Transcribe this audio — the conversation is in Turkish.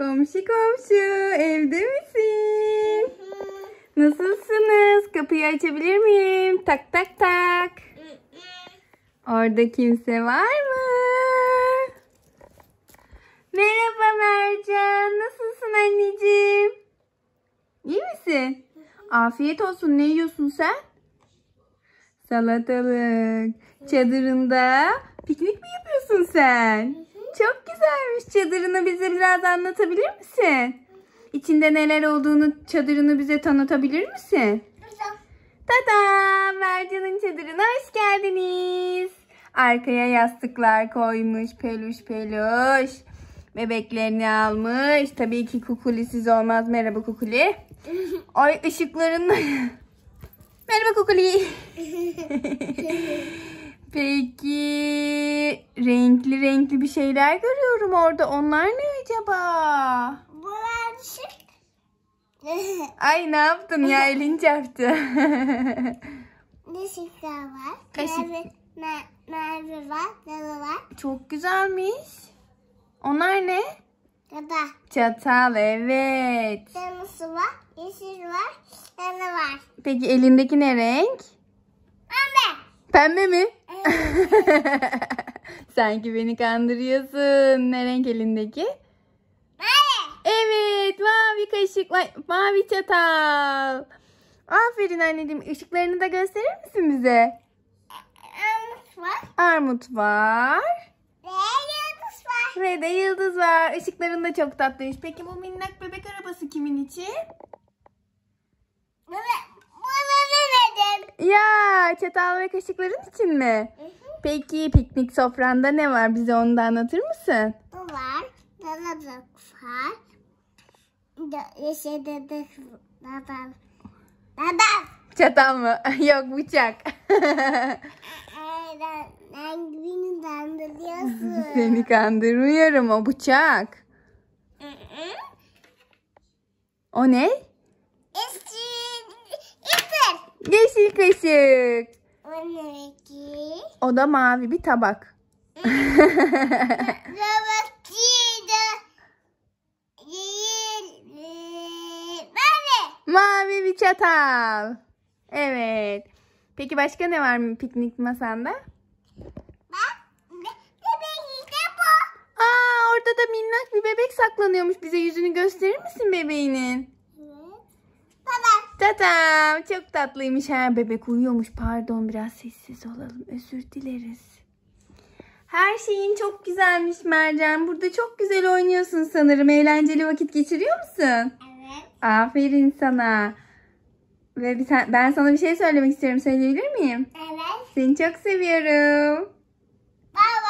Komşu komşu evde misin? Nasılsınız? Kapıyı açabilir miyim? Tak tak tak. Orada kimse var mı? Merhaba Mercan. Nasılsın anneciğim? İyi misin? Afiyet olsun. Ne yiyorsun sen? Salatalık. Çadırında piknik mi yapıyorsun sen? çok güzelmiş çadırını bize biraz anlatabilir misin? İçinde neler olduğunu çadırını bize tanıtabilir misin? Tada! Mercan'ın çadırına hoş geldiniz. Arkaya yastıklar koymuş peluş peluş. Bebeklerini almış. Tabii ki kukulisiz olmaz. Merhaba kukuli. Ay ışıkların... Merhaba kukuli. Peki Renkli renkli bir şeyler görüyorum orada. Onlar ne acaba? Bunlar düşük. Şey. Ay ne yaptın ya elin çarptı. Düşükler şey var. Kaşık. Merve, var. Merve var. Çok güzelmiş. Onlar ne? Çatal. Çatal evet. Kırmızı var. Yeşil var. Sarı var. Peki elindeki ne renk? Pembe. Pembe mi? Evet. Sanki beni kandırıyorsun. Ne renk elindeki? Mavi. Evet mavi kaşık, mavi çatal. Aferin anneciğim. Işıklarını da gösterir misin bize? Armut var. Armut var. Ve yıldız var. Ve de yıldız var. Işıkların da çok tatlıymış. Peki bu minnak bebek arabası kimin için? Bana, bunu ne Ya çatal ve kaşıkların için mi? Hı. Peki piknik sofranda ne var? Bize onu da anlatır mısın? Bu var. Daladık var. Yaşadık. Dadal. Dadal. Çatal mı? Yok bıçak. Ee, ben beni kandırıyorsun. Seni kandırmıyorum o bıçak. o ne? Yeşil kaşık. Yeşil kaşık. O da mavi bir tabak. Tabak Mavi bir çatal. Evet. Peki başka ne var mı piknik masanda? Aa orada da minnak bir bebek saklanıyormuş. Bize yüzünü gösterir misin bebeğinin? Evet. Baba Tatam çok tatlıymış her bebek uyuyormuş. Pardon biraz sessiz olalım. Özür dileriz. Her şeyin çok güzelmiş Mercan. Burada çok güzel oynuyorsun sanırım. Eğlenceli vakit geçiriyor musun? Evet. Aferin sana. Ve ben sana bir şey söylemek istiyorum. Söyleyebilir miyim? Evet. Seni çok seviyorum. Baba.